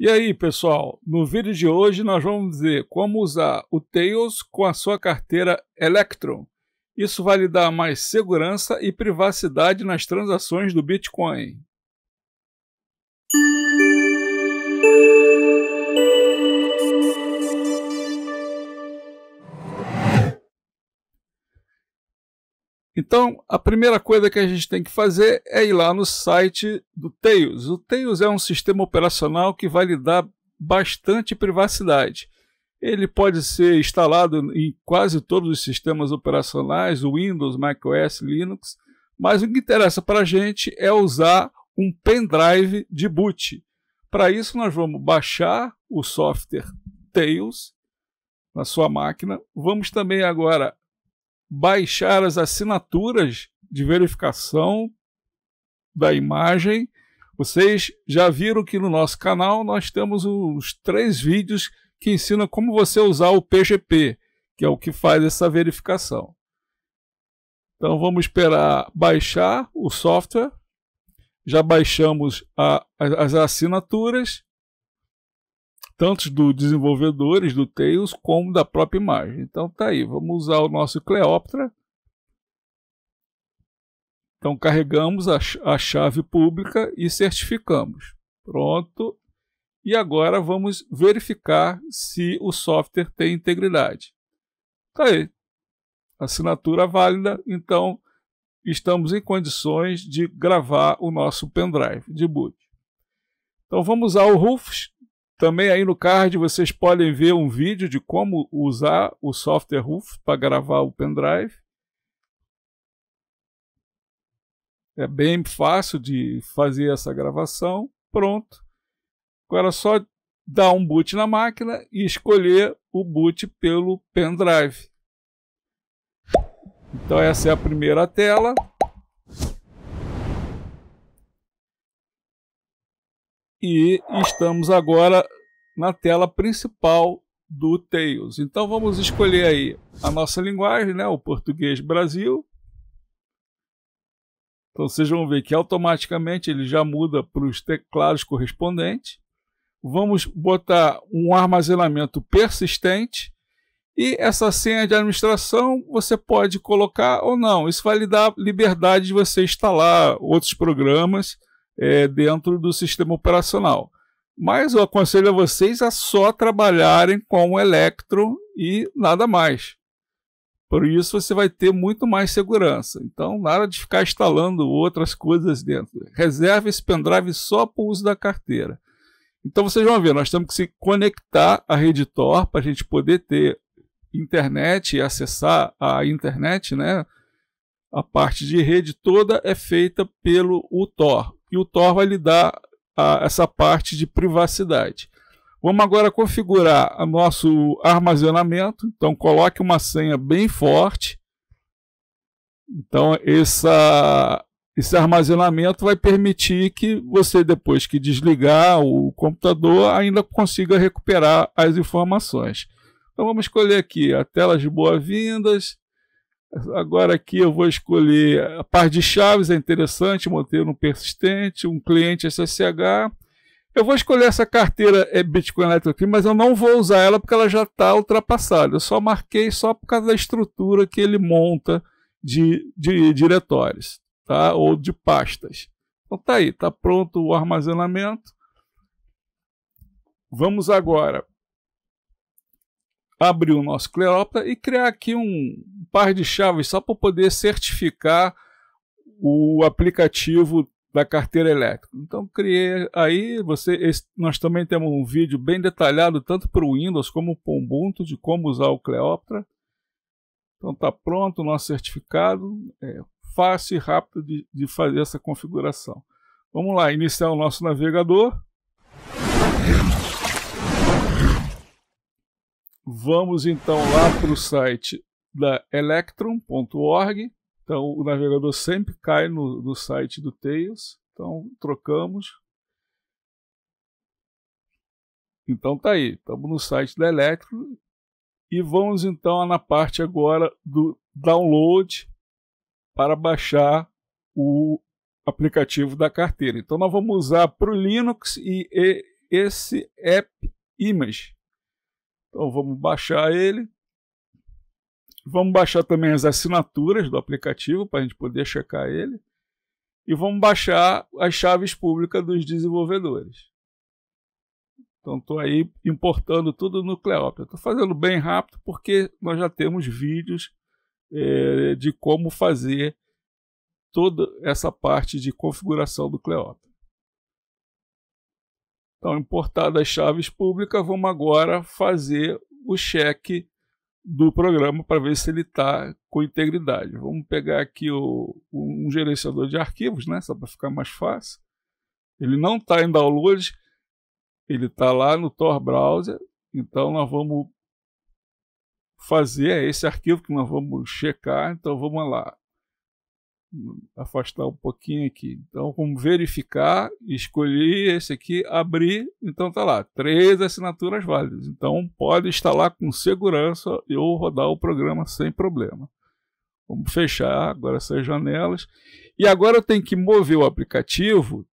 E aí, pessoal, no vídeo de hoje nós vamos ver como usar o Tails com a sua carteira Electron. Isso vai lhe dar mais segurança e privacidade nas transações do Bitcoin. Então, a primeira coisa que a gente tem que fazer é ir lá no site do Tails. O Tails é um sistema operacional que vai lhe dar bastante privacidade. Ele pode ser instalado em quase todos os sistemas operacionais, Windows, macOS, Linux, mas o que interessa para a gente é usar um pendrive de boot. Para isso, nós vamos baixar o software Tails na sua máquina. Vamos também agora baixar as assinaturas de verificação da imagem. Vocês já viram que no nosso canal nós temos os três vídeos que ensinam como você usar o PGP, que é o que faz essa verificação. Então vamos esperar baixar o software. Já baixamos a, as assinaturas tanto dos desenvolvedores do Tails como da própria imagem. Então tá aí, vamos usar o nosso Cleópatra. Então carregamos a, a chave pública e certificamos. Pronto. E agora vamos verificar se o software tem integridade. Tá aí. Assinatura válida, então estamos em condições de gravar o nosso pendrive de boot. Então vamos ao Rufus, também aí no card vocês podem ver um vídeo de como usar o software Roof para gravar o pendrive. É bem fácil de fazer essa gravação. Pronto. Agora é só dar um boot na máquina e escolher o boot pelo pendrive. Então essa é a primeira tela. e estamos agora na tela principal do Tails. Então vamos escolher aí a nossa linguagem, né, o português Brasil. Então vocês vão ver que automaticamente ele já muda para os teclados correspondentes. Vamos botar um armazenamento persistente e essa senha de administração você pode colocar ou não. Isso vai lhe dar liberdade de você instalar outros programas é, dentro do sistema operacional. Mas eu aconselho a vocês a só trabalharem com o Electro e nada mais. Por isso você vai ter muito mais segurança. Então, nada de ficar instalando outras coisas dentro. Reserve esse pendrive só para o uso da carteira. Então vocês vão ver, nós temos que se conectar à rede Tor para a gente poder ter internet e acessar a internet, né? A parte de rede toda é feita pelo Tor e o Tor vai lhe dar a, essa parte de privacidade. Vamos agora configurar o nosso armazenamento. Então, coloque uma senha bem forte. Então, essa, esse armazenamento vai permitir que você, depois que desligar o computador, ainda consiga recuperar as informações. Então, vamos escolher aqui a tela de boas-vindas. Agora aqui eu vou escolher a par de chaves, é interessante manter um persistente, um cliente SSH. Eu vou escolher essa carteira é Bitcoin Electric, mas eu não vou usar ela porque ela já está ultrapassada. Eu só marquei só por causa da estrutura que ele monta de, de diretórios, tá? Ou de pastas. Então tá aí, está pronto o armazenamento. Vamos agora abrir o nosso Cleópatra e criar aqui um par de chaves só para poder certificar o aplicativo da carteira elétrica. Então criei aí, você, esse, nós também temos um vídeo bem detalhado tanto para o Windows como para o Ubuntu de como usar o Cleópatra. Então está pronto o nosso certificado, é fácil e rápido de, de fazer essa configuração. Vamos lá, iniciar o nosso navegador. Vamos então lá para o site da electron.org. Então o navegador sempre cai no, no site do Tails. Então trocamos. Então tá aí, estamos no site da Electron e vamos então na parte agora do download para baixar o aplicativo da carteira. Então nós vamos usar para o Linux e, e esse app image. Então vamos baixar ele. Vamos baixar também as assinaturas do aplicativo para a gente poder checar ele. E vamos baixar as chaves públicas dos desenvolvedores. Então estou aí importando tudo no Cleópatra. Estou fazendo bem rápido porque nós já temos vídeos é, de como fazer toda essa parte de configuração do Cleópatra. Então, importadas chaves públicas, vamos agora fazer o cheque do programa para ver se ele está com integridade. Vamos pegar aqui o, um gerenciador de arquivos, né? Só para ficar mais fácil. Ele não está em download, ele está lá no Tor Browser. Então nós vamos fazer esse arquivo que nós vamos checar. Então vamos lá afastar um pouquinho aqui. Então, como verificar, escolhi esse aqui, abrir, então tá lá, três assinaturas válidas. Então, pode instalar com segurança ou rodar o programa sem problema. Vamos fechar agora essas janelas. E agora eu tenho que mover o aplicativo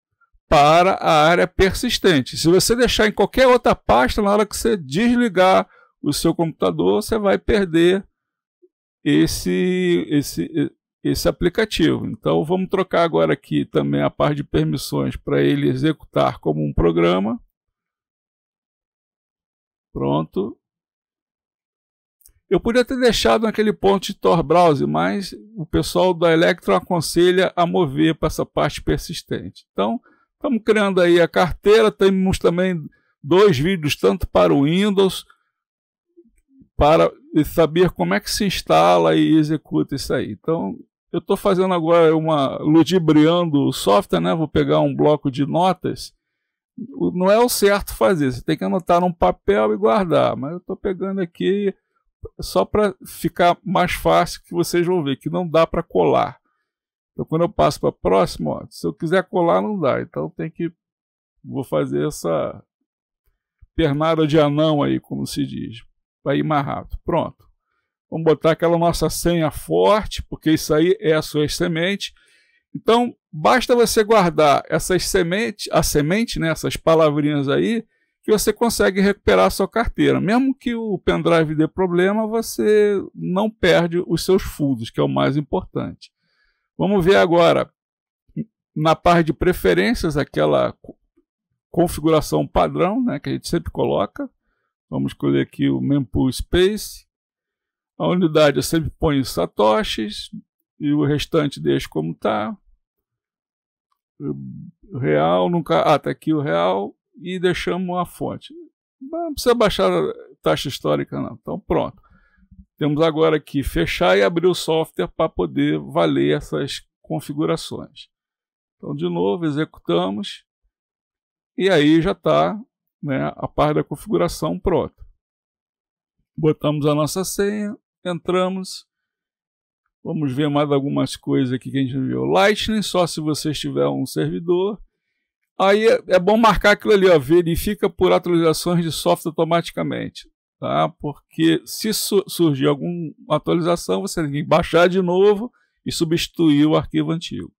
para a área persistente. Se você deixar em qualquer outra pasta, na hora que você desligar o seu computador, você vai perder esse, esse, esse aplicativo. Então vamos trocar agora aqui também a parte de permissões para ele executar como um programa. Pronto. Eu podia ter deixado naquele ponto de Tor Browser, mas o pessoal da Electron aconselha a mover para essa parte persistente. Então, estamos criando aí a carteira, temos também dois vídeos, tanto para o Windows, para saber como é que se instala e executa isso aí. Então, eu estou fazendo agora uma ludibriando o software, né? Vou pegar um bloco de notas. Não é o certo fazer. Você tem que anotar num papel e guardar. Mas eu estou pegando aqui só para ficar mais fácil que vocês vão ver que não dá para colar. Então quando eu passo para próximo, ó, se eu quiser colar não dá. Então tem que vou fazer essa pernada de anão aí, como se diz, para ir mais rápido. Pronto. Vamos botar aquela nossa senha forte, porque isso aí é a sua semente. Então, basta você guardar essas sementes, a semente, né, essas palavrinhas aí, que você consegue recuperar a sua carteira. Mesmo que o pendrive dê problema, você não perde os seus fundos, que é o mais importante. Vamos ver agora na parte de preferências, aquela configuração padrão né, que a gente sempre coloca. Vamos escolher aqui o Mempool Space. A unidade eu sempre ponho satoshis e o restante deixo como está. Real, nunca. Ah, tá aqui o real e deixamos a fonte. Não precisa baixar a taxa histórica, não. Então, pronto. Temos agora que fechar e abrir o software para poder valer essas configurações. Então, de novo, executamos. E aí já está né, a parte da configuração pronta. Botamos a nossa senha, entramos. Vamos ver mais algumas coisas aqui que a gente viu. Lightning, só se você tiver um servidor. Aí é, é bom marcar aquilo ali, ó, verifica por atualizações de software automaticamente. Tá? Porque se su surgir alguma atualização, você tem que baixar de novo e substituir o arquivo antigo.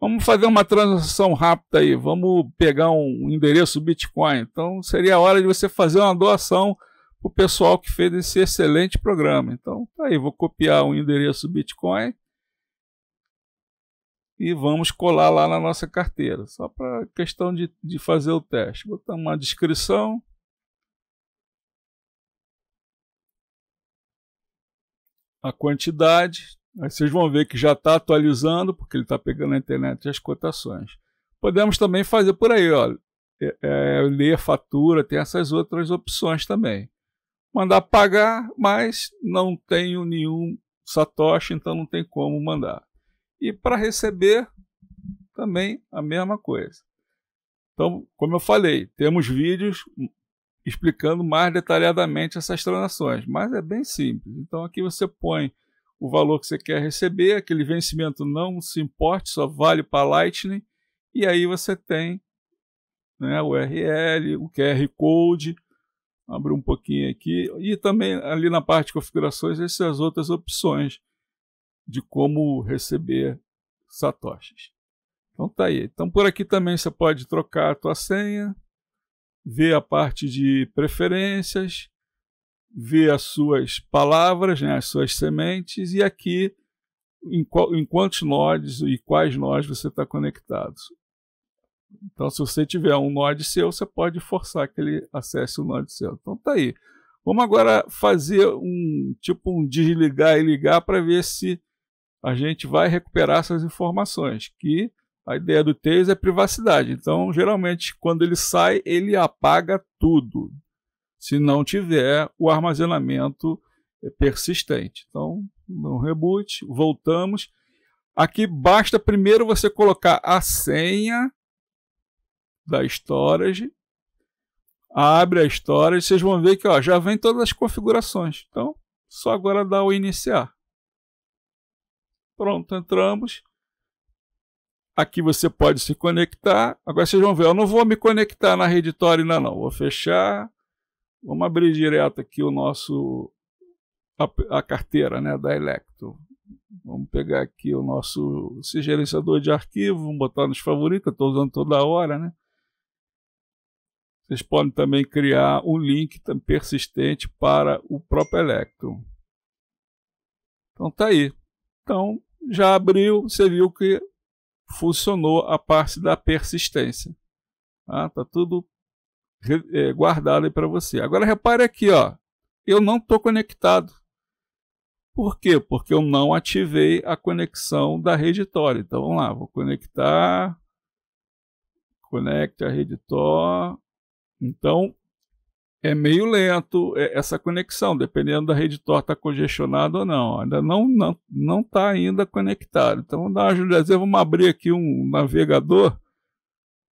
Vamos fazer uma transação rápida aí. Vamos pegar um endereço Bitcoin. Então seria a hora de você fazer uma doação o pessoal que fez esse excelente programa. Então, tá aí, vou copiar o endereço Bitcoin e vamos colar lá na nossa carteira, só para questão de, de fazer o teste. Botar uma descrição. A quantidade. Aí vocês vão ver que já está atualizando, porque ele está pegando na internet as cotações. Podemos também fazer por aí, olha. É, é, ler fatura, tem essas outras opções também mandar pagar, mas não tenho nenhum satoshi, então não tem como mandar. E para receber, também a mesma coisa. Então, como eu falei, temos vídeos explicando mais detalhadamente essas transações, mas é bem simples. Então, aqui você põe o valor que você quer receber, aquele vencimento não se importe, só vale para Lightning, e aí você tem né, o URL, o QR Code, abrir um pouquinho aqui. E também ali na parte de configurações, essas outras opções de como receber satoshis. Então tá aí. Então por aqui também você pode trocar a tua senha, ver a parte de preferências, ver as suas palavras, né, as suas sementes e aqui em, qual, em quantos nodes e quais nodes você está conectado. Então, se você tiver um nó de seu, você pode forçar que ele acesse o nó de seu. Então, tá aí. Vamos agora fazer um tipo um desligar e ligar para ver se a gente vai recuperar essas informações. Que a ideia do Tails é privacidade. Então, geralmente, quando ele sai, ele apaga tudo, se não tiver o armazenamento eh, persistente. Então, no reboot, voltamos. Aqui basta primeiro você colocar a senha da storage, abre a storage, vocês vão ver que ó, já vem todas as configurações. Então, só agora dá o iniciar. Pronto, entramos. Aqui você pode se conectar. Agora vocês vão ver, eu não vou me conectar na rede Tor ainda não. Vou fechar. Vamos abrir direto aqui o nosso a, a carteira, né, da Electro. Vamos pegar aqui o nosso esse gerenciador de arquivo, vamos botar nos favoritos, estou usando toda hora, né? Vocês podem também criar um link persistente para o próprio Electron. Então tá aí. Então já abriu, você viu que funcionou a parte da persistência. Tá, tá tudo é, guardado aí para você. Agora repare aqui, ó. Eu não estou conectado. Por quê? Porque eu não ativei a conexão da Reditor. Então vamos lá, vou conectar. Conecte a Reditor. Então, é meio lento é, essa conexão, dependendo da rede Tor estar tá congestionada ou não. Ainda não está não, não tá ainda conectado. Então, vamos dar uma ajuda. Vamos abrir aqui um navegador,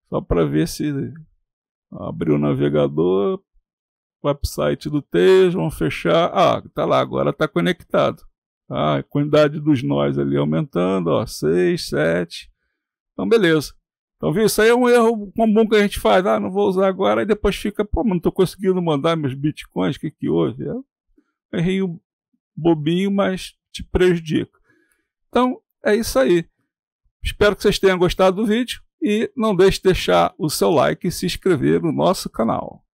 só para ver se abriu o navegador, website do Tejo, vamos fechar. Ah, tá lá, agora está conectado. Ah, a quantidade dos nós ali aumentando, ó, 6, 7. Então, beleza. Então, viu, isso aí é um erro comum que a gente faz. Ah, não vou usar agora. Aí depois fica, pô, mas não estou conseguindo mandar meus bitcoins, o que, que houve? É um errinho bobinho, mas te prejudica. Então, é isso aí. Espero que vocês tenham gostado do vídeo e não deixe de deixar o seu like e se inscrever no nosso canal.